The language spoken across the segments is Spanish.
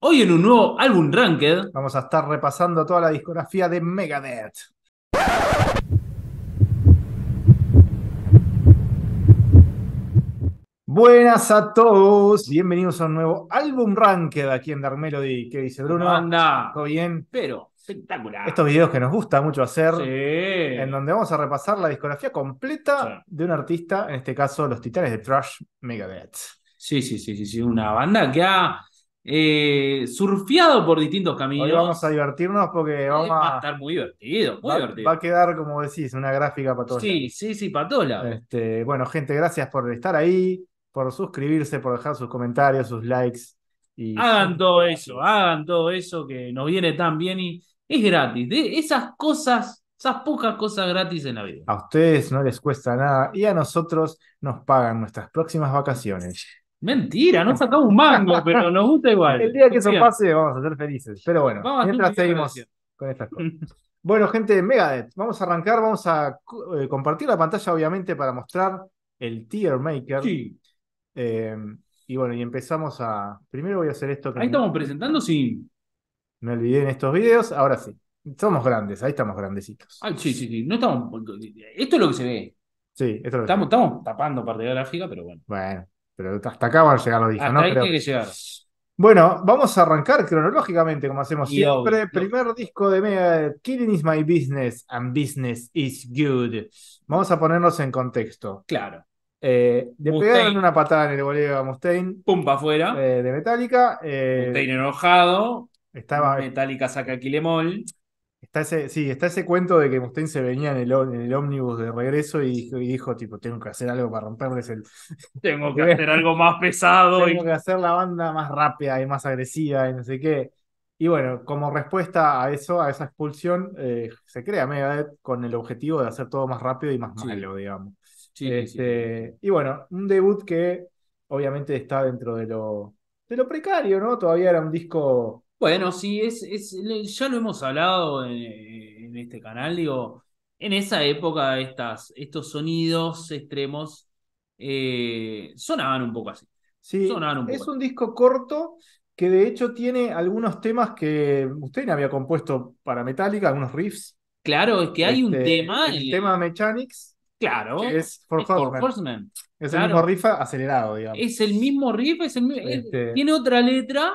Hoy en un nuevo álbum Ranked vamos a estar repasando toda la discografía de Megadeth. Buenas a todos, bienvenidos a un nuevo álbum Ranked aquí en Dark Melody. ¿Qué dice Bruno? Anda. ¿Todo bien? Pero, espectacular. Estos videos que nos gusta mucho hacer, en donde vamos a repasar la discografía completa de un artista, en este caso los titanes de Trash Megadeth. Sí, sí, sí, sí, sí, una banda que ha eh, surfeado por distintos caminos. Hoy vamos a divertirnos porque eh, vamos va a estar muy divertido, muy va, divertido. Va a quedar, como decís, una gráfica para todos. Sí, sí, sí, para Este, bueno, gente, gracias por estar ahí, por suscribirse, por dejar sus comentarios, sus likes. Hagan todo eso, hagan todo eso que nos viene tan bien y es gratis. esas cosas, esas pocas cosas gratis en la vida. A ustedes no les cuesta nada y a nosotros nos pagan nuestras próximas vacaciones. Mentira, no sacamos un mango, pero nos gusta igual. El día que eso pase vamos a ser felices. Pero bueno, mientras seguimos con estas cosas. Bueno, gente de Megadeth, vamos a arrancar, vamos a eh, compartir la pantalla, obviamente, para mostrar el tier maker. Sí. Em, y bueno, y empezamos a. Primero voy a hacer esto. Ahí estamos presentando, sí. Me olvidé en estos videos, ahora sí. Somos grandes, ahí estamos grandecitos. Ah, sí, sí, sí. Esto es lo que se ve. Sí, esto es lo que estamos, ve. estamos tapando parte de la gráfica, pero bueno. Bueno, pero hasta acá van a llegar los discos, ¿no? Ahí Bueno, vamos a arrancar cronológicamente, como hacemos siempre. Primer disco de Mega, Killing is my business and business is good. Vamos a ponernos en contexto. Claro. Eh, le pegaron una patada en el bolígrafo a Mustaine. Pumpa afuera. Eh, de Metallica. Eh, Mustaine enojado. Metallica saca Kilemol. Está ese, sí, está ese cuento de que Mustaine se venía en el, en el ómnibus de regreso y, dijo, tipo, tengo que hacer algo para romperles el... Tengo que hacer algo más pesado. Tengo que hacer la banda más rápida y más agresiva y no sé qué. Y bueno, como respuesta a eso, a esa expulsión, eh, se crea Megadeth con el objetivo de hacer todo más rápido y más malo, digamos. Sí, sí. Este, y bueno, un debut que obviamente está dentro de lo, de lo precario, ¿no? Todavía era un disco bueno, sí, es, es, ya lo hemos hablado en, este canal, digo, en esa época estas, estos sonidos extremos eh, sonaban un poco así. Sí, es un disco corto que de hecho tiene algunos temas que usted había compuesto para Metallica, algunos riffs. Claro, es que hay un este, tema. El, tema Mechanics. Claro. es For, Es el mismo riff acelerado, digamos. Es el mismo riff, es el, mismo este tiene otra letra,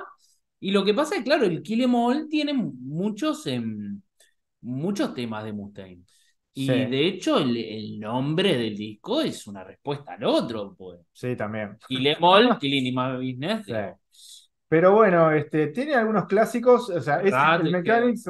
y lo que pasa es, claro, el Kill em tiene muchos, em, muchos temas de Mustaine. Y de hecho, el, nombre del disco es una respuesta al otro, pues. Sí, también. Kill Em All, Killing My Business. Pero... bueno, este, tiene algunos clásicos. O sea, es, Mechanics,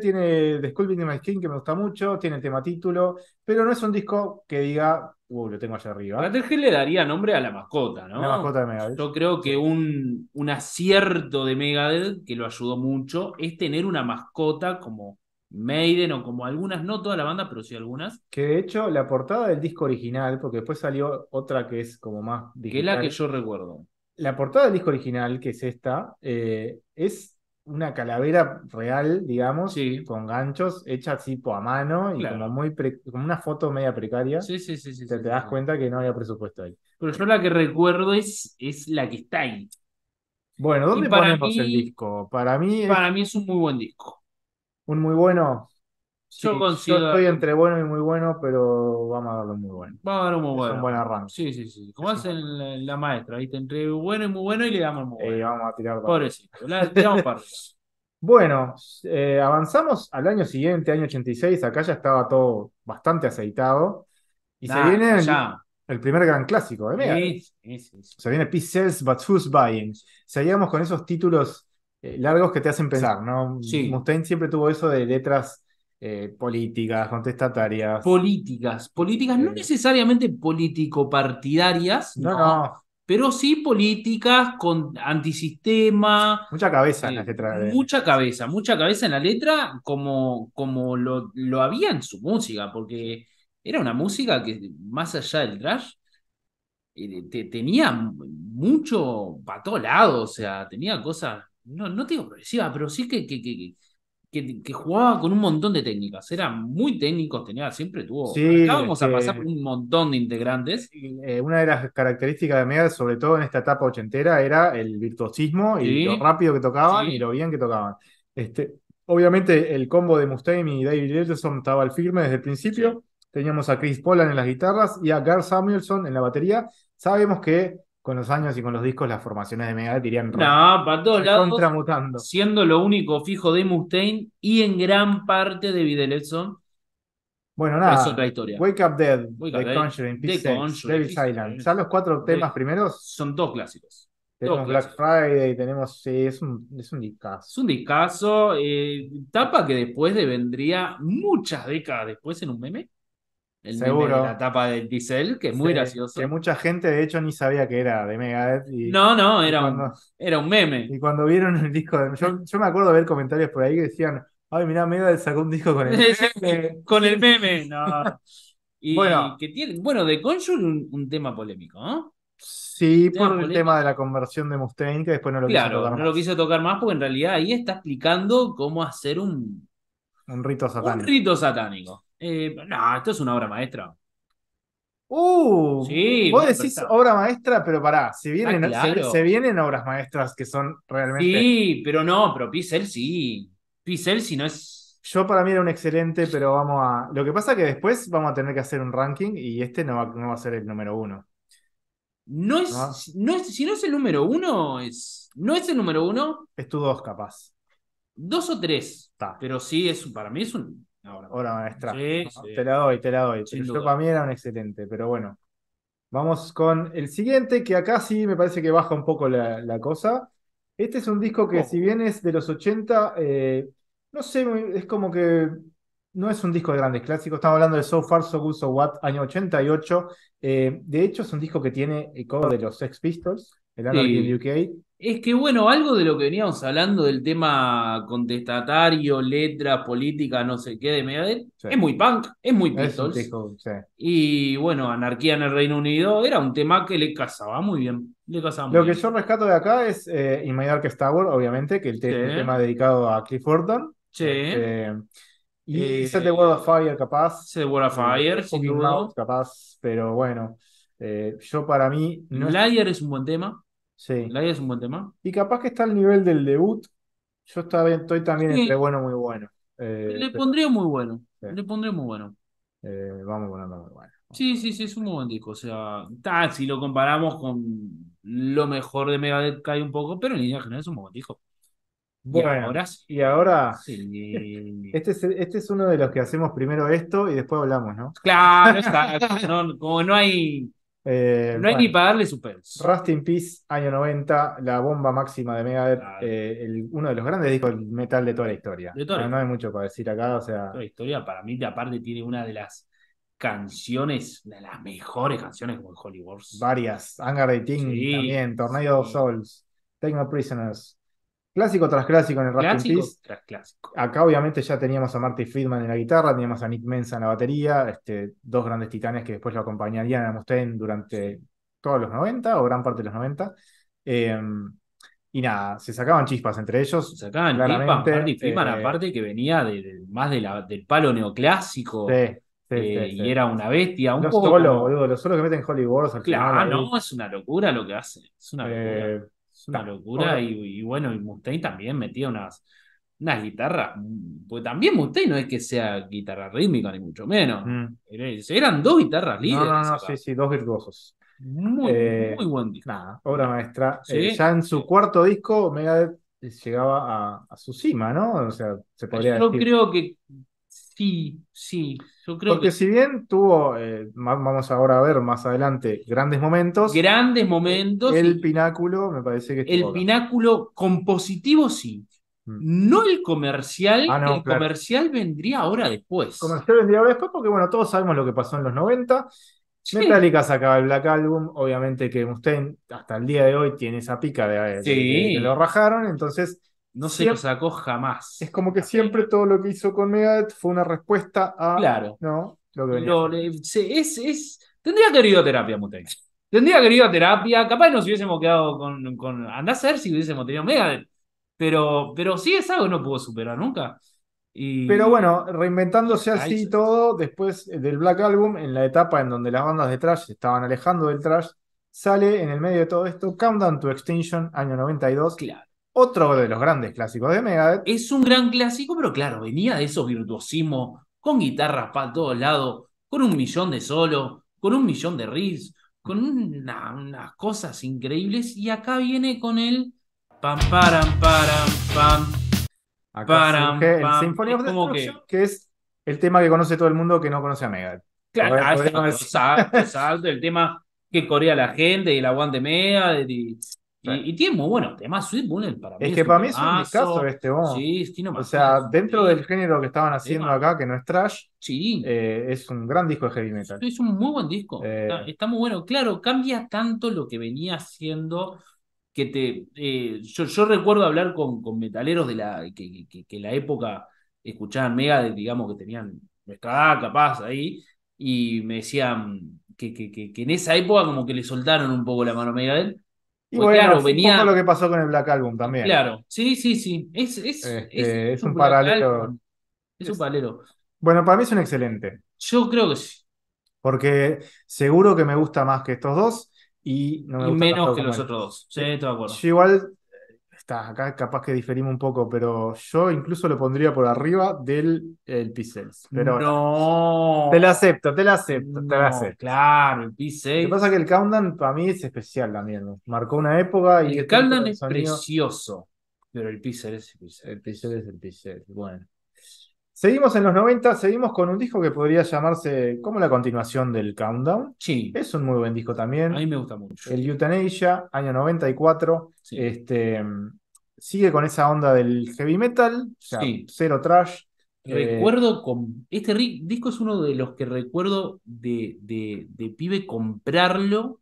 tiene The Sculpting My Skin, que me gusta mucho, tiene el tema título, pero no es un disco que diga Uh, lo tengo allá arriba. A le daría nombre a la mascota, ¿no? La mascota de Megadeth. Yo creo que un, un acierto de Megadeth que lo ayudó mucho es tener una mascota como Maiden o como algunas, no toda la banda, pero sí algunas. Que de hecho la portada del disco original, porque después salió otra que es como más digital. Que es la que yo recuerdo. La portada del disco original, que es esta, eh, es una calavera real, digamos, con ganchos, hecha así a mano y como, muy una foto media precaria. Sí, sí, sí. te, das cuenta que no había presupuesto ahí. Pero yo la que recuerdo es, es la que está ahí. Bueno, ¿dónde ponemos el disco? Para mí. para mí es un muy buen disco. Un muy bueno yo, considero... estoy entre bueno y muy bueno, pero vamos a darlo muy bueno. Vamos a darlo muy bueno. son buenas buen Sí, sí, sí. Como hacen la, maestra, ¿viste? Entre bueno y muy bueno y le damos muy bueno. Eh, vamos a tirar Pobrecito, la tiramos para Bueno, eh, avanzamos al año siguiente, año 86. Acá ya estaba todo bastante aceitado. Y se viene el, primer gran clásico de Se viene Pixels But Who's Buying. Seguíamos con esos títulos eh, largos que te hacen pensar, ¿no? Mustaine siempre tuvo eso de letras eh, políticas, contestatarias. Políticas, políticas, no eh. necesariamente político-partidarias. No, Pero sí políticas con antisistema. Mucha cabeza en eh, la letra. Mucha cabeza, mucha cabeza en la letra, como, como lo, lo había en su música, porque era una música que, más allá del trash, tenía mucho para todos lados, o sea, tenía cosas, no, no digo progresiva, pero sí que, que, jugaba con un montón de técnicas, era muy técnico, tenía, siempre tuvo. Sí, a pasar por un montón de integrantes. Eh, una de las características de Mega, sobre todo en esta etapa ochentera, era el virtuosismo y lo rápido que tocaban y lo bien que tocaban. Este, obviamente, el combo de Mustaine y David Richardson estaba al firme desde el principio. Teníamos a Chris Polan en las guitarras y a Gar Samuelson en la batería. Sabemos que con los años y con los discos las formaciones de Megadeth irían no, para todos lados, siendo lo único fijo de Mustaine y en gran parte de Videlson. Bueno, nada. Es otra historia. Wake Up Dead, Wake The up Conjuring, Peace Devil's Island. Ya los cuatro temas primeros. Son dos clásicos. Tenemos Black Friday, tenemos. Sí, es, un, es un discazo. Es un discazo. Eh, tapa que después de vendría muchas décadas después en un meme el Seguro. Meme de la tapa del Diesel, que es muy gracioso. Que mucha gente, de hecho, ni sabía que era de Mega Y, no, no, era, un, era un meme. Y cuando vieron el disco, de, yo, me acuerdo de ver comentarios por ahí que decían, ay, mirá, Megadeth sacó un disco con el meme. con el meme, y bueno, que tiene, bueno, de Conjure un, tema polémico, ¿no? Sí, por el tema de la conversión de Mustaine, que después no lo claro, quiso tocar más. No lo quiso tocar más porque en realidad ahí está explicando cómo hacer un, un rito satánico. Un rito satánico. Eh, no, esto es una obra maestra. Uh, sí, vos decís obra maestra, pero pará, se vienen, se, vienen obras maestras que son realmente. Sí, pero no, pero Pixel sí. Pixel sí no es. Yo para mí era un excelente, pero vamos a. Lo que pasa es que después vamos a tener que hacer un ranking y este no va, va a ser el número uno. No es, ¿No? Si no es el número uno, es. No es el número uno. Es tu dos, capaz. Dos o tres. Pero sí, es, para mí es un ahora maestra. Te la doy, te la doy. para mí era un excelente, pero bueno. Vamos con el siguiente, que acá sí me parece que baja un poco la, cosa. Este es un disco que, oh. si bien es de los 80, eh, no sé, es como que no es un disco de grandes clásicos. Estamos hablando de So Far, So Good, So What, año 88. Eh, de hecho, es un disco que tiene el cover de los Sex Pistols el UK. Es que bueno, algo de lo que veníamos hablando del tema contestatario, Letra, política, no sé qué, de Megadeth, es muy punk, es muy Pistols. Y bueno, Anarquía en el Reino Unido era un tema que le casaba muy bien. Le casaba lo que yo rescato de acá es eh, In My Darkest Tower, obviamente, que el, tema dedicado a Cliff Orton. Sí. Este, y eh, Set the World of Fire, capaz. Set of eh, Fire, capaz, pero bueno. Eh, yo para mí. No es un buen tema. La idea es un buen tema. Y capaz que está al nivel del debut. Yo estoy también entre bueno muy bueno. Eh, le pondría muy bueno. Le eh, pondría muy bueno. vamos poniendo muy bueno. Sí, sí, sí, es un muy buen disco. O sea, tal, si lo comparamos con lo mejor de Megadeth cae un poco, pero en línea general es un buen disco. Bueno, y ahora, y ahora este, es, este es uno de los que hacemos primero esto y después hablamos, ¿no? Claro, está, como no hay eh, no hay que ni pagarle su Rust in Peace, año 90, la bomba máxima de Megadeth, eh, uno de los grandes discos de metal de toda la historia. De no, hay mucho para decir acá, o sea... Toda la historia, para mí, aparte, tiene una de las canciones, de las mejores canciones como el Hollywood Varias, Anger de también, Tornado of Souls, Take No Prisoners, Clásico tras clásico en el Clásico Acá obviamente ya teníamos a Marty Friedman en la guitarra, teníamos a Nick Mensa en la batería, este, dos grandes titanes que después lo acompañarían a Mustaine durante todos los 90 o gran parte de los 90. Em, y nada, se sacaban chispas entre ellos. Se sacaban chispas, Marty Friedman eh, aparte que venía más del palo neoclásico. Eh, sí. Sí, y era una bestia. Un los poco solo, boludo, lo solo que meten Hollywood. Claro, ah, no, es una locura lo que hace. Es una locura. Eh, una locura. Y, bueno, y Mustaine también metía unas, unas guitarras. Pues también Mustaine no es que sea guitarra rítmica, ni mucho menos. Mm. Eran dos guitarras líderes. No, no, sí, sí, dos virtuosos. Muy, eh, buen disco. obra maestra. Eh, ya en su cuarto disco, Megadeth eh, llegaba a, su cima, ¿no? O sea, se podría Yo creo que Sí, sí, yo creo Porque si bien tuvo, eh, vamos ahora a ver más adelante, grandes momentos. Grandes eh, momentos. El pináculo, me parece que... El pináculo compositivo, sí. Mm. No el comercial, ah, el comercial vendría ahora después. El comercial vendría ahora después porque, bueno, todos sabemos lo que pasó en los 90. Metallica sacaba el Black Album, obviamente que usted hasta el día de hoy tiene esa pica de, sí. que lo rajaron, entonces no se lo sacó jamás. Es como que siempre todo lo que hizo con Megadeth fue una respuesta a. Claro. No, es, tendría que haber ido a terapia, Mutex. Tendría que haber ido a terapia. Capaz nos hubiésemos quedado con. con andá a si hubiésemos tenido Megadeth. Pero, pero sí es algo que no pudo superar nunca. Pero bueno, reinventándose así todo, después eh, del Black Album, en la etapa en donde las bandas de trash estaban alejando del trash, sale en el medio de todo esto Countdown to Extinction, año 92. Claro otro de los grandes clásicos de Megadeth. Es un gran clásico, pero claro, venía de esos virtuosismos, con guitarras para todos lados, con un millón de solos, con un millón de riffs, con unas cosas increíbles. Y acá viene con el pam, param, param, pam. Acá el Symphony of Destruction, que... es el tema que conoce todo el mundo que no conoce a Megadeth. Claro, ah, exacto, exacto, el tema que corea la gente, y el aguante Megadeth y y, tiene muy buenos temas. para mí. Es, que para mí es un discazo este O sea, dentro del género que estaban haciendo acá, que no es trash, eh, es un gran disco de heavy metal. Es un muy buen disco. Eh, está, muy bueno. Claro, cambia tanto lo que venía haciendo que te. Eh, yo, recuerdo hablar con, con metaleros de la, que, que, la época escuchaban mega, digamos que tenían nuestra capaz ahí, y me decían que, que, que, en esa época como que le soltaron un poco la mano a Megadeth y pues bueno, venía. lo que pasó con el Black Album también. Claro, sí, sí, sí. Es, un, paralelo. Este, es un paralelo. Bueno, para mí es un excelente. Yo creo que sí. Porque seguro que me gusta más que estos dos y menos que los otros dos. Sí, estoy de acuerdo. Yo igual está, acá capaz que diferimos un poco, pero yo incluso lo pondría por arriba del el Pero no. Te lo acepto, te lo acepto, te lo acepto. Claro, el p Lo que pasa es que el Countdown para mí es especial también. Marcó una época y. El Countdown es precioso, pero el p es el p El es el p Bueno. Seguimos en los 90, seguimos con un disco que podría llamarse como la continuación del Countdown. Sí. Es un muy buen disco también. A mí me gusta mucho. El Euthanasia, año 94. Este, sigue con esa onda del heavy metal, o sea, cero trash. Recuerdo, eh, con, este disco es uno de los que recuerdo de, de, pibe comprarlo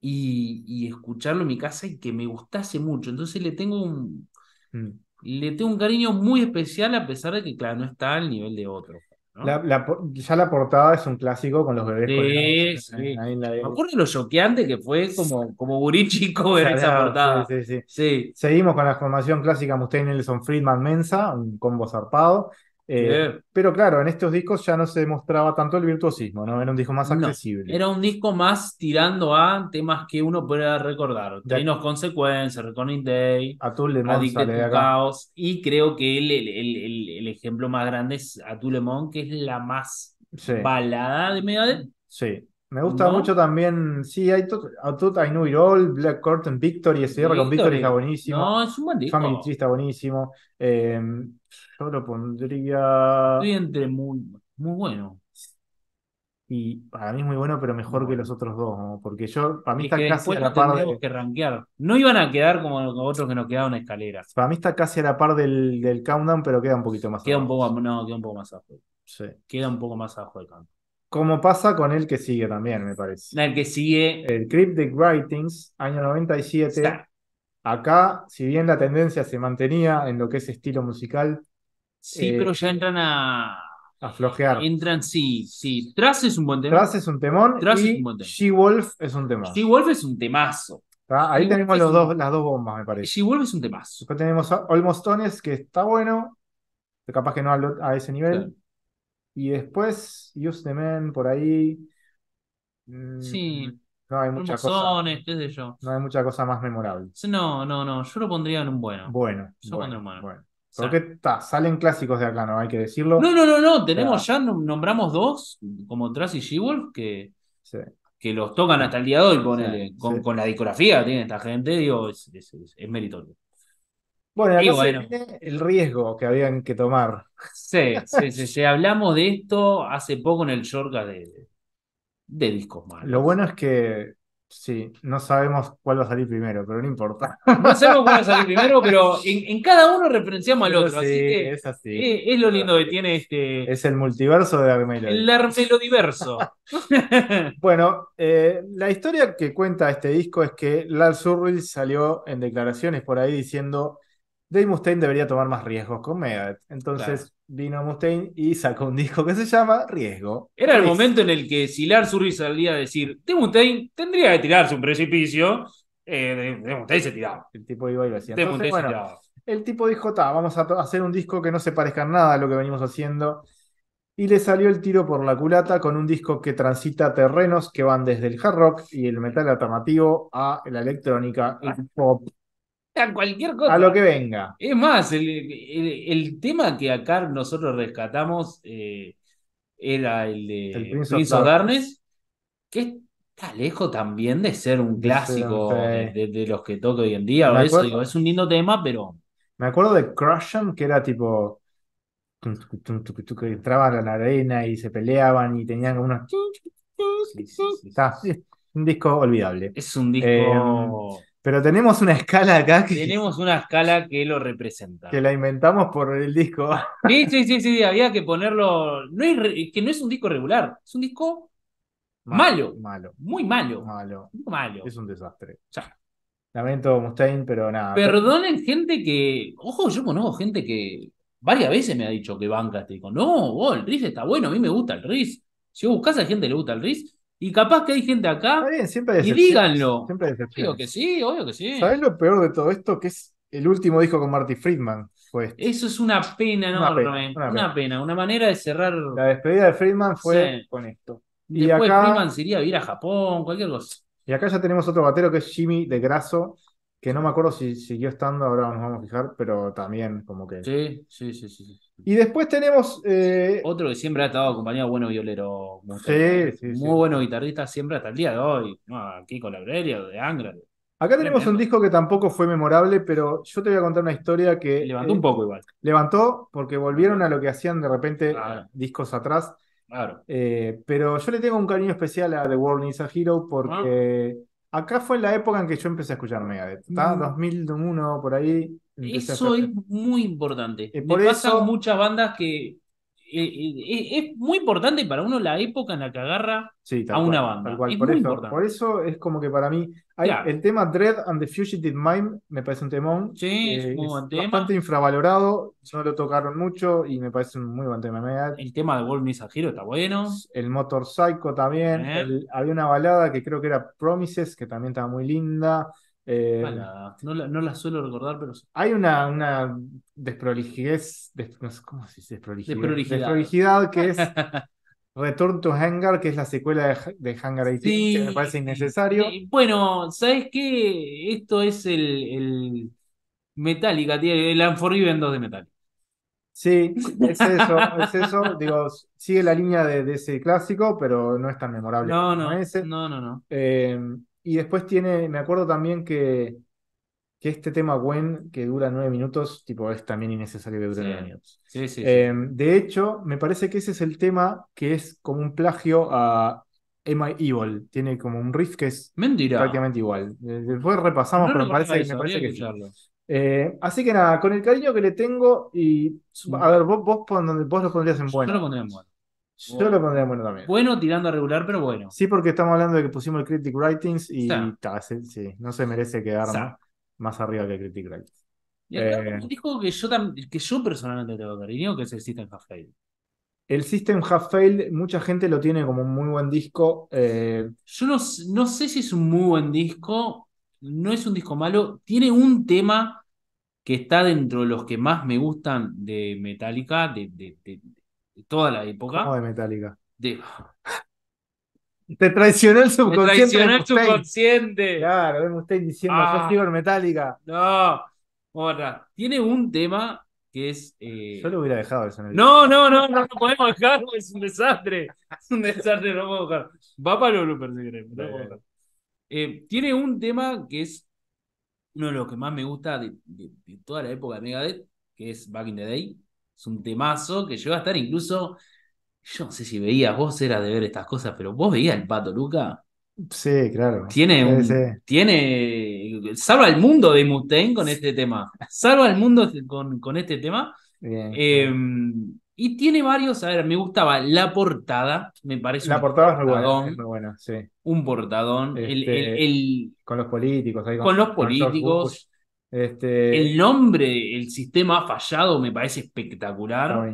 y, y, escucharlo en mi casa y que me gustase mucho. Entonces le tengo un, mm le tengo un cariño muy especial a pesar de que, claro, no está al nivel de otro. ya la portada es un clásico con los bebés. Sí, sí. Me acuerdo lo choqueante que fue como, como gurí esa portada. Sí, sí, sí, Seguimos con la formación clásica Mustaine Nelson Friedman Mensa, un combo zarpado. Eh, pero claro, en estos discos ya no se demostraba tanto el virtuosismo, ¿no? Era un disco más accesible. Era un disco más tirando a temas que uno pueda recordar. Treinos Consecuencias, Recording Day, Atul Le caos Y creo que el, ejemplo más grande es Atul Lemon, que es la más balada de Megadeth. Sí. Me gusta mucho también, sí, hay todo I Know It All, Black Curtain, Victory, ese cierre con Victory está buenísimo. No, es un Family Tree está buenísimo. Em, yo lo pondría... Estoy entre muy, muy bueno. Y para mí es muy bueno, pero mejor que los otros dos, ¿no? Porque yo, para mí está casi a la par de... que rankear. No iban a quedar como los otros que nos quedaron escaleras. Para mí está casi a la par del, countdown, pero queda un poquito más Queda un poco, no, queda un poco más abajo. Sí. Queda un poco más abajo del countdown. Como pasa con el que sigue también, me parece. El que sigue. El Cryptic Writings, año 97. Acá, si bien la tendencia se mantenía en lo que es estilo musical. Sí, eh, pero ya entran a. A flojear. Entran, sí, sí. Tras es un buen tema. Tras es un temón. Tras y un She-Wolf es un temón. She-Wolf es un temazo. Ahí tenemos los dos, las dos bombas, me parece. She-Wolf es un temazo. Después tenemos Olmostones, que está bueno. Capaz que no a, a ese nivel. Y después, Use por ahí. Mm, sí. No hay mucha cosa. qué No hay mucha cosa más memorable. No, no, no. Yo lo pondría en un bueno. Bueno. Yo bueno, pondría bueno. bueno. Porque está salen clásicos de acá, no hay que decirlo. No, no, no, no. Tenemos ya nombramos dos, como Trash y She-Wolf, que, que los tocan hasta el día de hoy, con, la discografía que tiene esta gente, digo, es meritorio. Bueno, el riesgo que habían que tomar. Sí, sí, sí, Hablamos de esto hace poco en el Yorga de, de Discos Lo bueno es que sí, no sabemos cuál va a salir primero, pero no importa. No sabemos cuál va a salir primero, pero en, cada uno referenciamos al otro. así que es, así. Es, lo lindo que tiene este. Es el multiverso de Armelo. El Armelodiverso. bueno, eh, la historia que cuenta este disco es que Lars Ulrich salió en declaraciones por ahí diciendo Dave Mustaine debería tomar más riesgos con Megadeth. Entonces vino Mustaine y sacó un disco que se llama Riesgo. Era el momento en el que si Lars Ulrich salía a decir, Dave Mustaine tendría que tirarse un precipicio, eh, Dave Mustaine se tiraba. El tipo iba y decía, Entonces, bueno, El tipo dijo, vamos a hacer un disco que no se parezca nada a lo que venimos haciendo. Y le salió el tiro por la culata con un disco que transita terrenos que van desde el hard rock y el metal alternativo a la electrónica, el pop, a cualquier cosa. A lo que venga. Es más, el, tema que acá nosotros rescatamos eh, era el de el Prince, of que está lejos también de ser un clásico de, los que toca hoy en día. es un lindo tema, pero. Me acuerdo de Crush'em que era tipo. que entraban a la arena y se peleaban y tenían unos. un disco olvidable. Es un disco. Eh, pero tenemos una escala acá que. Tenemos una escala que lo representa. Que la inventamos por el disco. Sí, sí, sí, sí, había que ponerlo. No que no es un disco regular, es un disco malo. Malo. Muy malo. Malo. Es un desastre. Ya. Lamento, Mustaine, pero nada. Perdonen gente que. Ojo, yo conozco gente que varias veces me ha dicho que banca este disco. No, vos, el Riz está bueno, a mí me gusta el Riz. Si vos buscas a gente que le gusta el Riz. Y capaz que hay gente acá. y díganlo. Siempre que sí, obvio que sí. ¿Sabes lo peor de todo esto? Que es el último disco con Marty Friedman. Este. Eso es una pena, ¿no? Una pena, una, manera de cerrar. La despedida de Friedman fue con esto. Y Después acá... Friedman sería ir a Japón, cualquier cosa. Y acá ya tenemos otro batero que es Jimmy de Grasso, que no me acuerdo si siguió estando, ahora nos vamos a fijar, pero también como que... Sí, sí, sí, sí. Y después tenemos... Eh, Otro que siempre ha estado acompañado, bueno violero. Muy sí, sí, Muy bueno guitarrista siempre hasta el día de hoy. No, aquí con la Aurelia de Angra. Acá tenemos un disco que tampoco fue memorable, pero yo te voy a contar una historia que... Levantó un eh, poco igual. Levantó porque volvieron a lo que hacían de repente discos atrás. Claro. Eh, pero yo le tengo un cariño especial a The World Needs a Hero porque... Ah. Acá fue la época en que yo empecé a escuchar Megadeth. Está 2001 mm. por ahí. Eso es muy importante. Eh, por Me eso... pasan muchas bandas que es muy importante para uno la época en la que agarra a una banda. por, eso, es como que para mí. El tema Dread and the Fugitive Mind me parece un temón. Sí, eh, un tema. bastante infravalorado. No lo tocaron mucho y me parece un muy buen tema. El tema de Gold giro está bueno. El Motor Psycho también. Eh. había una balada que creo que era Promises, que también estaba muy linda. Eh, no, la, no, la, suelo recordar, pero. Hay una, una desprolijidez. Des, Desprolijidad. que es. Return to Hangar, que es la secuela de, Hangar 18, que me parece innecesario. bueno, ¿sabes qué? Esto es el, el Metallica, el Unforgiven 2 de Metallica. Sí, es eso, es eso. Digo, sigue la línea de, ese clásico, pero no es tan memorable no, no, No, no, no. Eh, y después tiene, me acuerdo también que, que este tema Gwen, que dura nueve minutos, tipo, es también innecesario que dure nueve minutos. Sí, sí, em, de hecho, me parece que ese es el tema que es como un plagio a Am I Evil. Tiene como un riff que es prácticamente igual. Después repasamos, pero me parece, que, eh, así que nada, con el cariño que le tengo y mm. a ver, vos, vos, vos lo pondrías en bueno. Yo lo pondría bueno también. Bueno tirando a regular, pero bueno. Sí, porque estamos hablando de que pusimos el Critic Writings y sí, no se merece quedar más, arriba que Critic Writings. Y eh, disco que yo, que yo personalmente tengo que que es el System Half Fail. El System Half Fail, mucha gente lo tiene como un muy buen disco. Eh, yo no, no sé si es un muy buen disco, no es un disco malo. Tiene un tema que está dentro de los que más me gustan de Metallica, de, toda la época. No de Metallica. Te traicionó el subconsciente. Te traicionó el subconsciente. Claro, vemos usted diciendo, ah, yo en Metallica. No. Ahora, tiene un tema que es. Eh, yo lo hubiera dejado eso No, no, no, no lo podemos dejar, es un desastre. Es un desastre, no puedo Va para los bloopers si eh, tiene un tema que es uno de los que más me gusta de, de, de toda la época de Megadeth, que es Back in the Day es un temazo que llega a estar incluso, yo no sé si veías, vos era de ver estas cosas, pero vos veías el pato, Luca. Sí, claro. Tiene, tiene, salva el mundo de Mustaine con este tema, salva el mundo con, este tema. Em, y tiene varios, a ver, me gustaba la portada, me parece. La portada muy buena, Un portadón. Este, con los políticos. con, los políticos. Este, el nombre, el sistema ha fallado, me parece espectacular.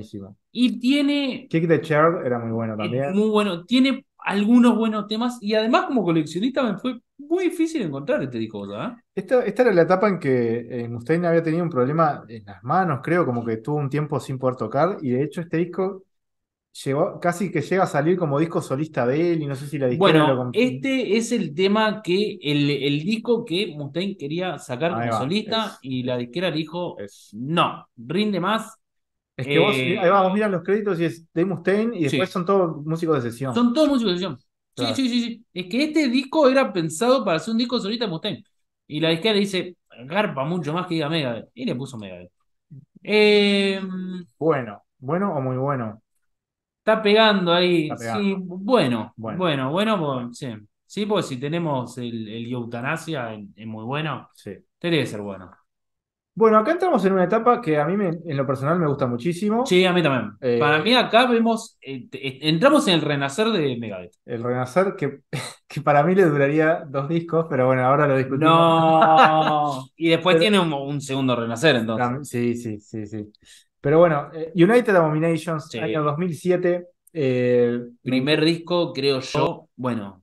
Y tiene. Kick the Chair era muy bueno eh, también. Muy bueno. Tiene algunos buenos temas y además, como coleccionista, me fue muy difícil encontrar este disco, Esta, era la etapa en que eh, Mustaine había tenido un problema en las manos, creo, como que tuvo un tiempo sin poder tocar y de hecho este disco casi que llega a salir como disco solista de él y no sé si la disquera lo este es el tema que, el, disco que Mustaine quería sacar como solista y la disquera dijo, no, rinde más. Es que vos, eh, ahí los créditos y es de Mustaine y después son todos músicos de sesión. Son todos músicos de sesión. Sí, sí, sí, Es que este disco era pensado para ser un disco solista de Mustaine. Y la disquera le dice, garpa mucho más que diga Megadeth. Y le puso Megadeth. Em, bueno, bueno o muy bueno. Está pegando ahí. Sí, bueno, bueno, bueno, sí. sí. porque si tenemos el, eutanasia, es muy bueno. Sí. tiene este que ser bueno. Bueno, acá entramos en una etapa que a mí en lo personal me gusta muchísimo. Sí, a mí también. Eh, para mí acá vemos, eh, eh, entramos en el renacer de Megabit. El renacer que, que para mí le duraría dos discos, pero bueno, ahora lo discutimos. No, y después tiene un, segundo renacer entonces. Sí, sí, sí, sí. Pero bueno, eh, United Abominations, sí. año 2007. Eh, Primer disco, creo yo, bueno,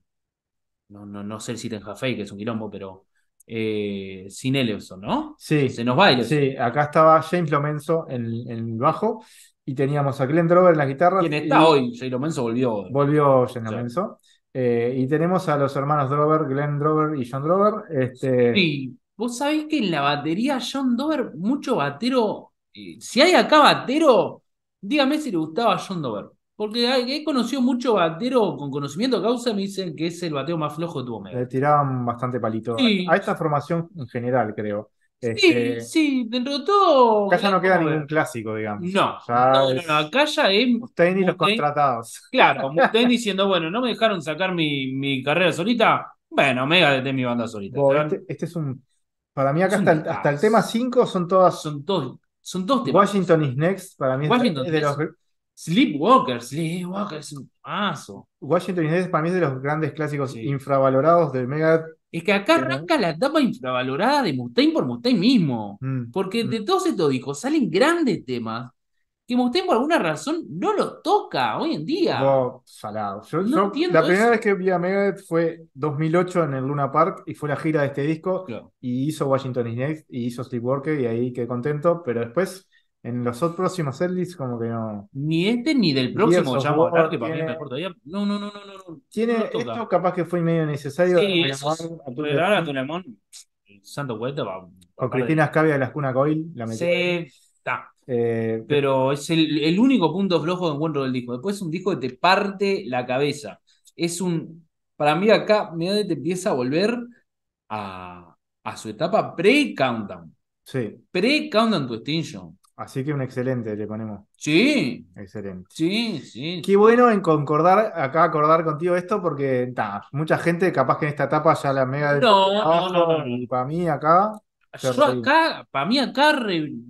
no, no, no sé si Jaffe que es un quilombo, pero eh, sin Ellison, ¿no? Sí. Se nos va Sí, acá estaba James Lomenzo en, el bajo y teníamos a Glenn Drover en la guitarra Quien está hoy, James Lomenzo volvió. Volvió James Lomenzo. Eh, y tenemos a los hermanos Drover, Glenn Drover y John Drover. Este... Sí, vos sabés que en la batería John Drover, mucho batero si hay acá batero, dígame si le gustaba a John Dover. Porque he conocido mucho batero con conocimiento de causa, me dicen que es el bateo más flojo de tu momento. Le tiraban bastante palito. A esta formación en general, creo. sí, este, sí, dentro de todo. Acá ya no queda ningún clásico, digamos. No, acá ya es. Ustedes ni los contratados. Claro, como usted diciendo, bueno, no me dejaron sacar mi, mi carrera solita. Bueno, Mega de mi banda solita. Este, este, es un. Para mí, acá hasta, el, hasta el tema 5 son todas. Son todos son dos temas. Washington is Next, para mí es de Sleepwalker, Sleepwalker es un paso. Washington is Next para mí es de los grandes clásicos infravalorados del Mega. Es que acá arranca la etapa infravalorada de Mustaine por Mustaine mismo. Mm. Porque mm. de todos estos discos salen grandes temas como usted por alguna razón no lo toca hoy en día. No, salado. Yo, no entiendo la primera vez que vi a Megadeth fue 2008 en el Luna Park y fue la gira de este disco y hizo Washington is Next y hizo Sleepwalker y ahí quedé contento, pero después en los próximos setlists como que no. Ni este ni del próximo, ya para mí No, no, no, no, no. Tiene esto capaz que fue medio necesario. Sí, a tu santo O Cristina Escabia de la Cuna Coil, la metió. Sí, está. Eh, pero es el, único punto flojo De encuentro del disco. Después es un disco que te parte la cabeza. Es un. Para mí, acá de te empieza a volver a, su etapa pre-countdown. Sí. Pre-countdown to extinction. Así que un excelente le ponemos. Sí. Excelente. Sí, sí. Qué bueno en concordar, acá acordar contigo esto, porque mucha gente capaz que en esta etapa ya la mega... no, no, no, Y para mí acá... Yo acá, para mí acá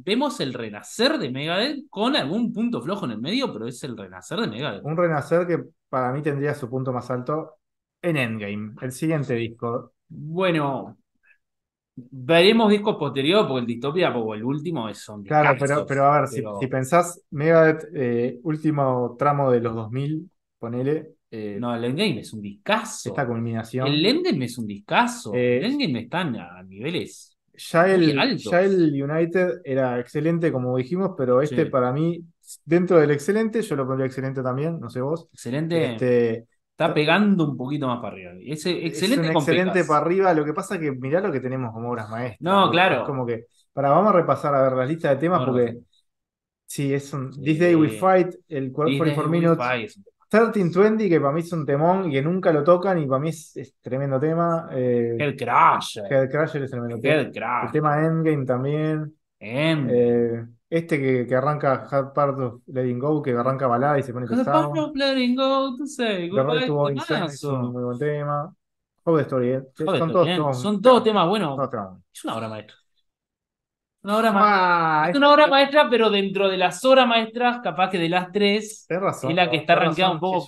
vemos el renacer de Megadeth con algún punto flojo en el medio, pero es el renacer de Megadeth. Un renacer que para mí tendría su punto más alto en Endgame, el siguiente disco. Bueno, veremos discos posteriores porque el Distopia o el último es Claro, pero, a ver, Si, si, pensás Megadeth, eh, último tramo de los 2000, ponele, eh, no, el endgame es un discazo. Esta culminación. El endgame es un discazo. Eh, el endgame está a niveles ya el, United era excelente, como dijimos, pero este para mí, dentro del excelente, yo lo pondría excelente también, no sé vos. Excelente. Este, está pegando un poquito más para arriba. Es excelente, excelente para arriba. Lo que pasa es que mirá lo que tenemos como obras maestras. No, claro. Es como que, para, vamos a repasar a ver la lista de temas porque. Sí, es un. This Day We Fight, el 44 Minutes. 1320, que para mí es un temón y que nunca lo tocan, y para mí es, tremendo tema. Eh, El es tremendo tema. El tema Endgame también. Eh, este que, que arranca Hard Part of Letting Go, que arranca balada y se pone pesado. Hard Part of Letting Go, tú sabes. es un muy buen tema. Story, eh. son, todos, son, todos, temas buenos. Es una obra maestra. Una obra ah, Es una obra maestra, pero dentro de las horas maestras, capaz que de las tres, es la que está rankeada un poco.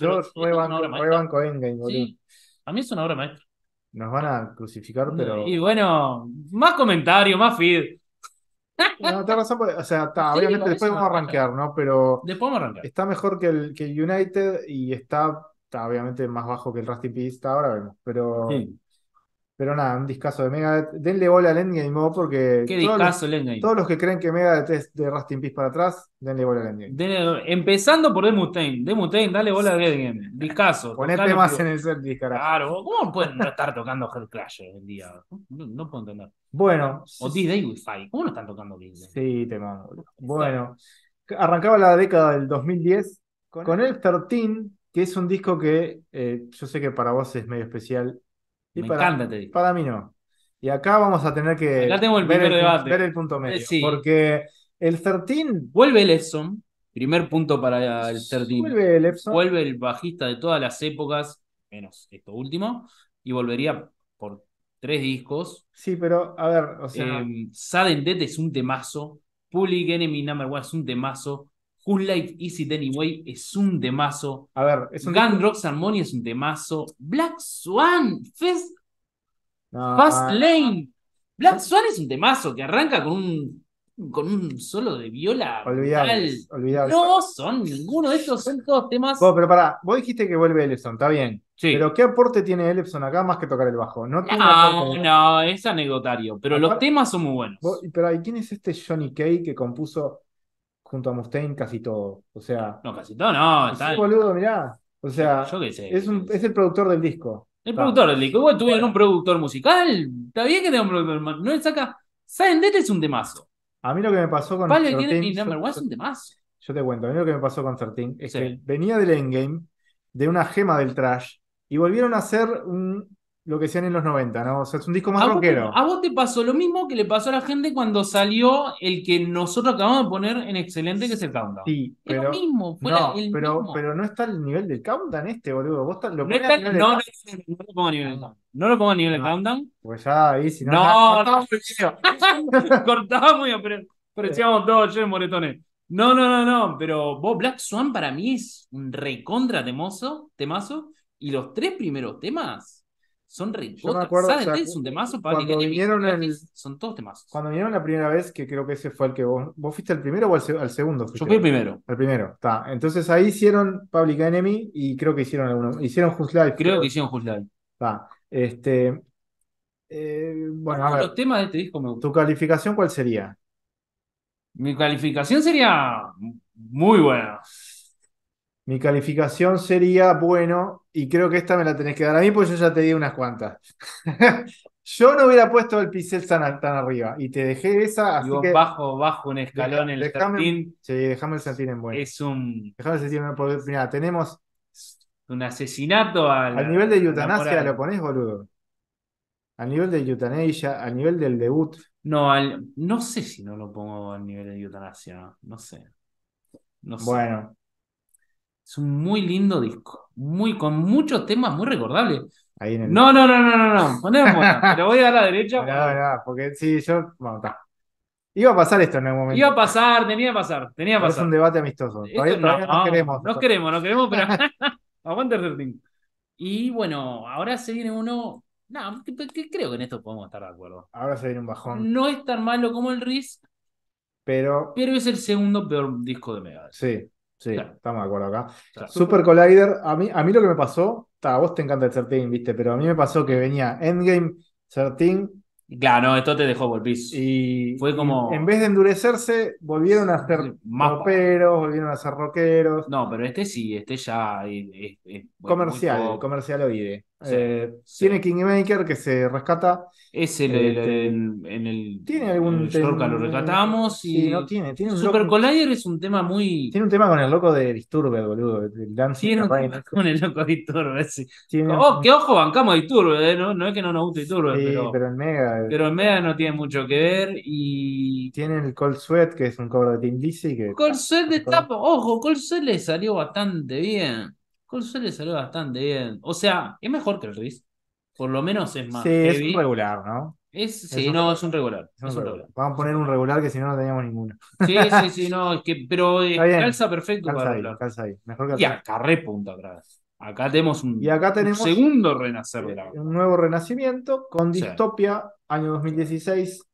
a mí es una obra maestra. Nos van a crucificar, pero. Y bueno, más comentarios, más feed. No, razón, o sea, está, obviamente después vamos a rankear, ¿no? Pero. Después vamos a Está mejor que el, que United y está, obviamente más bajo que el Rusty pista ahora vemos. Pero. Pero nada, un discazo de Megadeth. Denle bola al Endgame porque. ¿Qué todos los, Todos los que creen que Megadeth es de Rustin Peace para atrás, denle bola a Endgame. Denle, empezando por Demutain. Demutain, dale bola a Endgame. Discazo. Ponete más en el set, discarado. Claro, ¿cómo pueden estar tocando Clash hoy en día? No, puedo entender. Bueno. O sí, D-Day ¿Cómo no están tocando Game? Sí, te mando. Bueno. Arrancaba la década del 2010 con, el 13, que es un disco que eh, yo sé que para vos es medio especial para, mí no. Y acá vamos a tener que el ver, el, punto medio. Eh, porque el 13. Vuelve el Epson. Primer punto para el 13. Vuelve el bajista de todas las épocas, menos esto último. Y volvería por tres discos. Sí, pero a ver, o sea. Eh, es un temazo. Public Enemy Number One es un temazo. Cool Life Easy Anyway es un temazo. A ver, es un. Gun Rocks Harmony es un temazo. Black Swan, Fast ah, Lane. Black Swan es un temazo que arranca con un con un solo de viola. Olvidado, No son ninguno de estos, son todos temas. Vos pero pará, vos dijiste que vuelve Ellison, está bien. Sí. Pero ¿qué aporte tiene Ellison acá más que tocar el bajo? No, ah, no, es anecdotario, pero los temas son muy buenos. pero ¿y quién es este Johnny Kay que compuso junto a Mustaine casi todo. O sea. No, casi todo, no. Es Sí, boludo, mirá. O sea, Yo qué sé, es, el productor del disco. El ah. productor del disco. Igual tuvieron un productor musical. Está bien que tenga un productor. No le saca. Dead es un demazo. A mí lo que me pasó con Vale, el Number One es un demazo. Yo te cuento, a mí lo que me pasó con Certain es que venía del endgame, de una gema del trash, y volvieron a hacer un lo que sean en los 90, ¿no? O sea, es un disco más rockero. a vos te pasó lo mismo que le pasó a la gente cuando salió el que nosotros acabamos de poner en excelente, que es el Countdown. Sí, pero. Es lo mismo, pero, no está al nivel del Countdown este, boludo. Vos lo no, no, no, no, lo pongo a nivel del Countdown. No lo pongo a nivel del ah, Countdown. Pues ya, ahí, si no. No, no. Cortábamos, pero, pero todos moretones. No, no, no, no, pero vos, Black Swan para mí es un recontra temoso, temazo, y los tres primeros temas son re tú? es un temazo, son todos temazos. Cuando vinieron la primera vez, que creo que ese fue el que vos, vos fuiste el primero o el, segundo. Yo fui el primero. El primero, está. Entonces ahí hicieron Public Enemy y creo que hicieron alguno, hicieron Just Life. Creo, que hicieron Just Life. Está. Este, eh, bueno, a ver, los temas de este disco ¿Tu calificación cuál sería? Mi calificación sería muy buena. Mi calificación sería bueno, y creo que esta me la tenés que dar a mí, porque yo ya te di unas cuantas. yo no hubiera puesto el pincel tan, arriba, y te dejé esa. bajo, un escalón el dejame, sartín. Sí, déjame el sartín en bueno. Es un. Déjame el sartín en tenemos. Un asesinato al. Al nivel de eutanasia lo ponés, boludo. Al nivel de eutanasia, al nivel del debut. No, no sé si no lo pongo al nivel de eutanasia, no, no sé. No sé. Bueno, es un muy lindo disco, muy, con muchos temas muy recordables. No, no, no, no, no, no, ponemos, pero voy a la derecha. No, no, porque sí, yo, bueno, está. Iba a pasar esto en algún momento. Iba a pasar, tenía que pasar, tenía pasar. Es un debate amistoso. no, queremos. No queremos, no queremos, pero aguante el Y bueno, ahora se viene uno. No, creo que en esto podemos estar de acuerdo. Ahora se viene un bajón. No es tan malo como el Risk, pero. Pero es el segundo peor disco de Megadeth. Sí. Sí, estamos de acuerdo acá. Super, Collider, a mí, a mí lo que me pasó, a vos te encanta el certín, viste, pero a mí me pasó que venía Endgame, certín. Claro, esto te dejó por piso. Y fue como. En vez de endurecerse, volvieron a ser más roperos, volvieron a ser rockeros. No, pero este sí, este ya. Es, comercial, comercial oide. Eh, tiene Kingmaker que se rescata. Es el, este, en el. Tiene algún. El lo rescatamos. Y no tiene. tiene un Super Collider es un tema muy. Tiene un tema con el loco de Disturbed, boludo. El tiene un tema con el loco de Disturbed. Oh, que ojo, bancamos a Disturbed. Eh, no, es que no nos guste Disturbed. pero, en Mega. Pero Mega no tiene mucho que ver. y... Tiene el Cold Sweat, que es un cobro de Tim DC Cold Sweat de tapo Ojo, Cold Sweat le salió bastante bien le salió bastante bien. O sea, es mejor que el Riz. Por lo menos es más. Sí, es un regular, ¿no? Es, sí, no, es un regular. Vamos a poner un regular que si no, no teníamos ninguno. Sí, sí, sí, no, es que, pero eh, calza perfecto calza para ahí, Calza ahí. Mejor y acá atrás. Acá tenemos un, segundo renacer eh, Un nuevo renacimiento con Distopia, año 2016.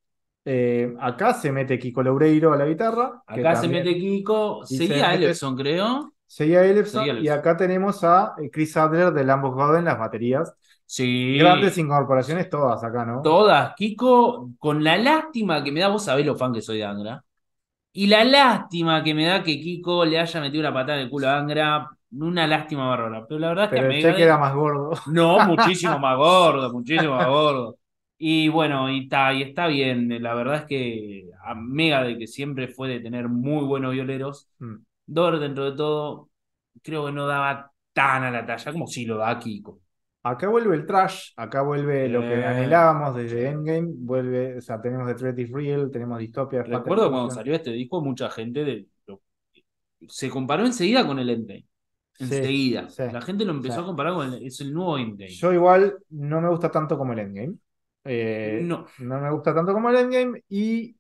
Eh, acá se mete Kiko Loureiro a la guitarra. Acá se mete Kiko. Seguía se creo y acá tenemos a eh, Chris Adler de Lambos en las baterías. Sí. Grandes incorporaciones todas acá, ¿no? Todas. Kiko, con la lástima que me da, vos sabés lo fan que soy de Angra. Y la lástima que me da que Kiko le haya metido una patada en el culo a Angra. Una lástima bárbara. Pero la verdad es que Pero queda más gordo. No, muchísimo más gordo, muchísimo más gordo. Y bueno, y, está y está bien. La verdad es que a Mega de que siempre fue de tener muy buenos violeros. Mm. Dor, dentro de todo, creo que no daba tan a la talla como si lo da Kiko. Acá vuelve el trash, acá vuelve lo que eh. anhelábamos desde Endgame, vuelve, o sea, tenemos The Threat is Real, tenemos Dystopia. acuerdo cuando salió este disco, mucha gente se comparó enseguida con el Endgame. Enseguida. la gente lo empezó a comparar con el, es el nuevo Endgame. Yo igual no me gusta tanto como el Endgame. Eh, no. No me gusta tanto como el Endgame y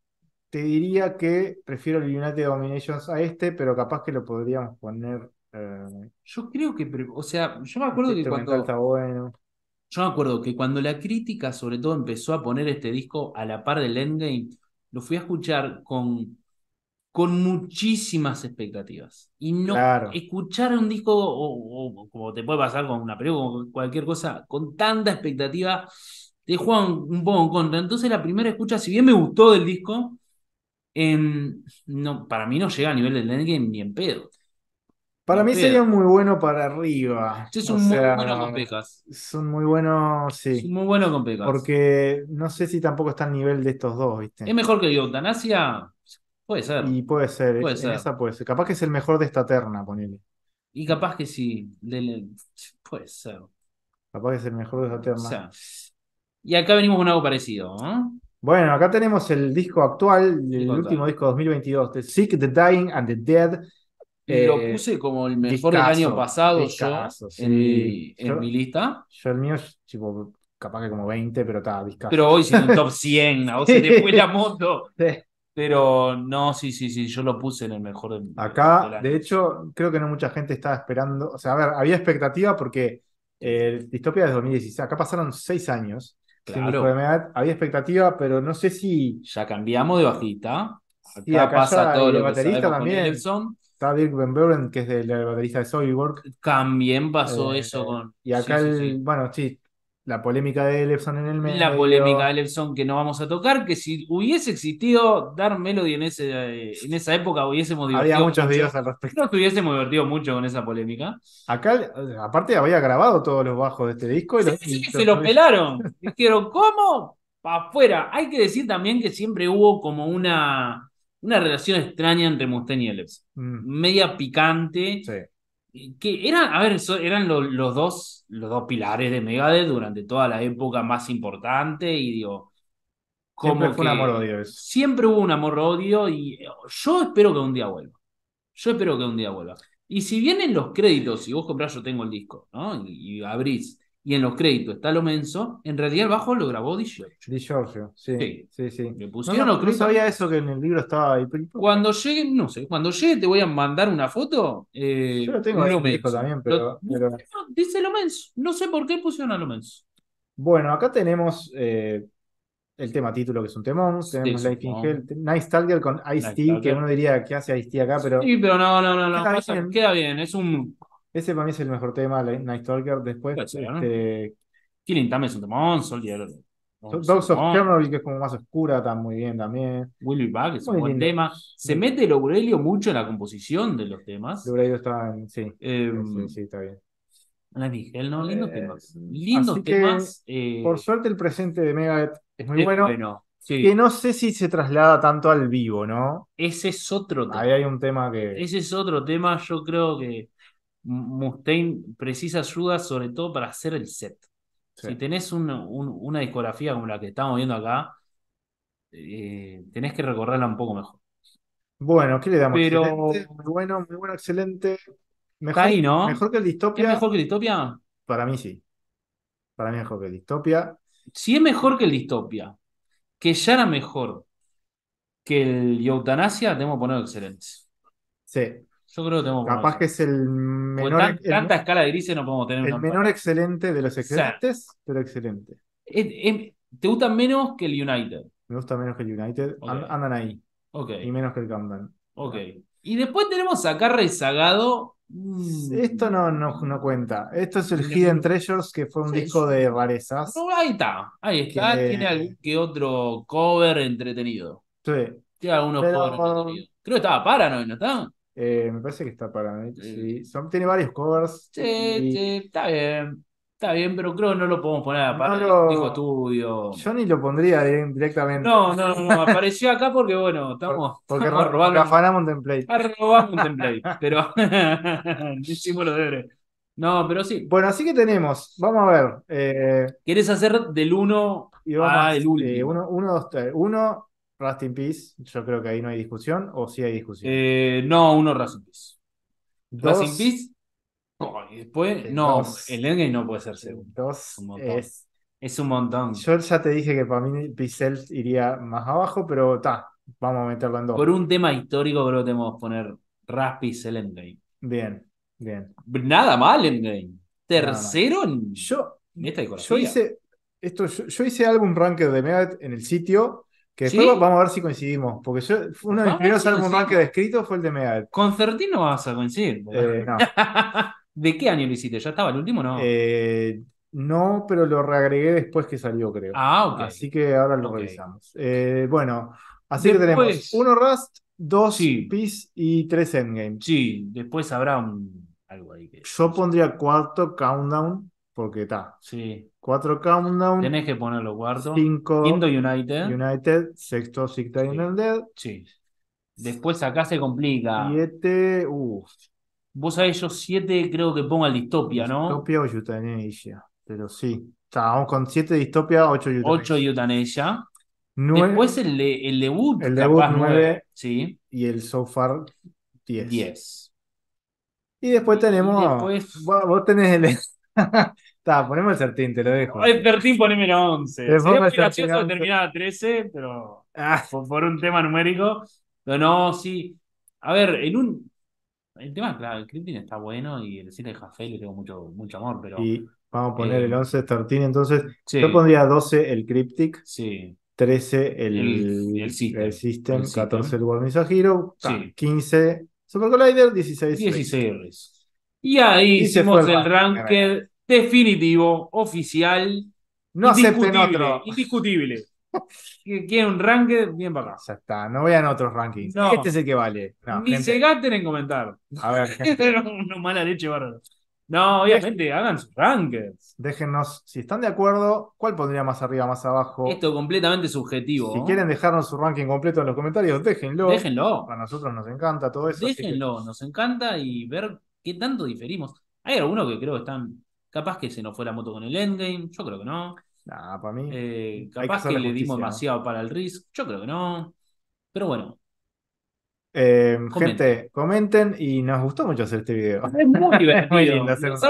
te diría que prefiero el United Dominations a este, pero capaz que lo podríamos poner. Eh, yo creo que, o sea, yo me acuerdo que cuando. Yo me acuerdo que cuando la crítica, sobre todo, empezó a poner este disco a la par del Endgame, lo fui a escuchar con, con muchísimas expectativas. Y no escuchar un disco, o, como te puede pasar con una película, con cualquier cosa, con tanta expectativa, te juega un, un poco en contra. Entonces, la primera escucha, si bien me gustó del disco, Em, no, para mí no llega a nivel de Endgame ni en pedo. Para mí sería muy bueno para arriba. Sí, son muy buenos con Son muy buenos, sí. muy buenos con Porque no sé si tampoco está al nivel de estos dos, Es mejor que Eutanasia. Puede ser. Y puede ser. esa puede ser. Capaz que es el mejor de esta terna, ponele. Y capaz que sí. Puede ser. Capaz que es el mejor de esta terna. y acá venimos con algo parecido, ¿eh? Bueno, acá tenemos el disco actual, el último disco 2022, The Sick, The Dying and The Dead. lo eh, puse como el mejor del año pasado ya en, mi, lista. Yo el mío, tipo, capaz que como 20, pero está, Pero hoy sí en top 100, ahora se fue moto. Pero no, sí, sí, sí, yo lo puse en el mejor del Acá, de hecho, creo que no mucha gente estaba esperando. O sea, a ver, había expectativa porque el eh, Distopia es 2016. Acá pasaron seis años había expectativa, pero no sé si. Ya cambiamos de bajita. Acá, pasa todo lo que también. Con Está Dirk Van que es el baterista de Soilwork. También pasó eh, eso con. Y acá, el, bueno, sí, la polémica de Elepson en el medio. La polémica de Elefson que no vamos a tocar, que si hubiese existido Dark Melody en, ese, en esa época hubiésemos divertido. Había muchos días al respecto. Nos hubiésemos divertido mucho con esa polémica. Acá, aparte, había grabado todos los bajos de este disco. sí, sí, se los pelaron. Dijeron, ¿cómo? Para afuera. Hay que decir también que siempre hubo como una, una relación extraña entre Mustén y Elepson. Mm. Media picante. Sí que eran, a ver, eran los, dos, los dos pilares de Megadeth durante toda la época más importante y digo... siempre fue un amor-odio Siempre hubo un amor-odio y eh, yo espero que un día vuelva. Yo espero que un día vuelva. Y si vienen los créditos, si vos comprás, yo tengo el disco, ¿no? y abrís y en los créditos está lo en realidad el bajo lo grabó Di Giorgio. Di Giorgio, sí. Sí, sí. no, no, no sabía eso que en el libro estaba ahí. Cuando llegue, no sé, cuando llegue te voy a mandar una foto. Eh, Yo lo tengo en lo menso. también, pero, dice lo menso. No sé por qué pusieron a lo Bueno, acá tenemos eh, el tema título, que es un temón. Tenemos Life in Hell. Nice Tiger con Ice-T, que uno diría que hace Ice-T acá, pero. Sí, pero no, no, no. no. queda bien. Es un. Ese para mí es el mejor tema, Night Stalker. Después, este, Killing Time es un temón, Soldier. Dogs, of Chernobyl, que es como más oscura, está muy bien también. Willie Back es un buen tema. Se mete el Aurelio mucho en la composición de los temas. Aurelio está en, sí, em, sí, está bien. Ana Miguel, ¿no? Lindos eh, temas. Lindos temas. Eh, por suerte, el presente de Megadeth es muy bueno. Que no sé si se traslada tanto al vivo, ¿no? Ese es otro tema. Ahí hay un tema que. Ese es otro tema, yo creo que Mustaine precisa ayuda sobre todo para hacer el set. Si tenés una discografía como la que estamos viendo acá, eh, tenés que recorrerla un poco mejor. Bueno, ¿qué le damos? Pero... muy bueno, muy bueno, excelente. Mejor, ¿no? mejor que el Distopia. ¿Es mejor que el Distopia? Para mí sí. Para mí mejor que el Distopia. Si es mejor que el Distopia, que ya era mejor que el Eutanasia, tenemos que poner excelente. Sí, creo que Capaz que es el menor. tanta escala de grises no podemos tener. El menor excelente de los excelentes, pero excelente. ¿Te gusta menos que el United? Me gusta menos que el United. andan ahí. Okay. Y menos que el Camden. Ok. Y después tenemos acá rezagado. Mm, Esto no, no, no cuenta. Esto es el Hidden Treasures, que fue un disco de rarezas. ahí está. Ahí está. Que... Tiene algún que otro cover entretenido. Sí. Tiene algunos covers entretenidos. Creo que estaba Paranoid, ¿no está? Eh, me parece que está para. Sí. tiene varios covers. Sí, está bien. Está bien, pero creo que no lo podemos poner aparte. estudio. Yo ni lo pondría directamente. No, no, no, apareció acá porque, bueno, estamos. Porque estamos un template. Robamos un template, pero. Hicimos los deberes. No, pero sí. Bueno, así que tenemos. Vamos a ver. Eh... ¿Querés hacer del 1 el eh, último? 1, 2, 3. 1 Rust Peace, yo creo que ahí no hay discusión, o sí hay discusión. Eh, no, uno Rust in Peace. Dos, Peace. después, eh, no, el Endgame no puede ser segundo. Eh, dos es un montón. Yo ya te dije que para mí Pixel iría más abajo, pero está, vamos a meterlo en dos. Por un tema histórico, creo que tenemos que poner Rust Pixel Endgame. Bien, bien. Nada mal Endgame. Tercero yo, yo hice, esto, yo, hice algún ranking de Megadeth en el sitio que después vamos a ver si coincidimos. Porque yo, uno de mis primeros álbumes que he descrito fue el de Megadeth. Con Certín no vas a coincidir. Eh, ¿De qué año lo hiciste? ¿Ya estaba el último no? Eh, no, pero lo reagregué después que salió, creo. Ah, ok. Así que ahora lo revisamos. Eh, bueno, así que tenemos uno Rust, dos Peace y tres Endgame. Sí, después habrá algo ahí que. Yo pondría cuarto Countdown, porque está. Sí. 4 Countdown. Tenés que ponerlo cuarto. 5 Indo United. United. Sexto Six United. Sí. Después acá se complica. 7. Uff. Vos sabés, yo 7 creo que pongo el Distopia, ¿no? Distopia o Euthanasia. Pero sí. Estábamos con 7 Distopia, 8 Euthanasia. 8 Nueve, Después el, de, el debut. El debut 9. Sí. Y el So 10. 10. Y después tenemos. Vos tenés el. Está, poneme el certín, te lo dejo. El certín poneme la 11. es muy gracioso terminar 13, pero ah. por, un tema numérico. Pero no, sí. A ver, en un. El tema, claro, el Cryptic está bueno y el cine de Jafé le tengo mucho, amor, pero. Y vamos a poner el 11 eh, Certín, entonces. Yo pondría 12 el Cryptic. Sí. 13 el, el, system, el, 14 el World Misa Hero, 15 Super Collider, 16 16 Y ahí y hicimos el ranked definitivo, oficial, no acepten otro. indiscutible. Quieren un ranking, bien para acá. Ya está, no vean otros rankings. Este es el que vale. Ni se gasten en comentar. A ver. una mala leche, bárbaro. No, obviamente, hagan sus rankings. déjenos si están de acuerdo, cuál pondría más arriba, más abajo. Esto completamente subjetivo. Si quieren dejarnos su ranking completo en los comentarios, déjenlo. Déjenlo. A nosotros nos encanta todo eso. Déjenlo, nos encanta y ver qué tanto diferimos. Hay algunos que creo que están Capaz que se nos fue la moto con el endgame, yo creo que no. Nah, para mí. Eh, capaz que, le dimos demasiado para el risk, yo creo que no. Pero bueno. Em, gente, comenten y nos gustó mucho hacer este video. Es muy divertido.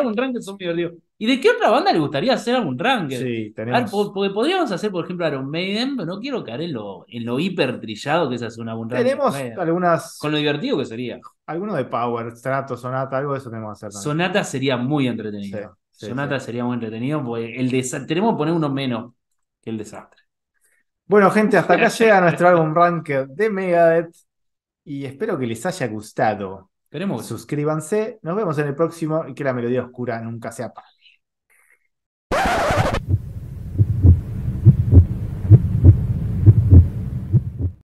un ranking son muy ¿Y de qué otra banda le gustaría hacer algún ranking? Sí, tenemos. podríamos hacer, por ejemplo, Iron Maiden, pero no quiero caer en lo, en lo hiper trillado que es hacer un ranking. Tenemos algunas. Con lo divertido que sería. Alguno de Power, Strato, Sonata, algo de eso tenemos que hacer. Sonata sería muy entretenido. Sonata sería muy entretenido, porque el tenemos que poner uno menos que el desastre. Bueno, gente, hasta acá llega nuestro álbum ranker de Megadeth y espero que les haya gustado. Esperemos. Suscríbanse, nos vemos en el próximo y que la melodía oscura nunca sea apague.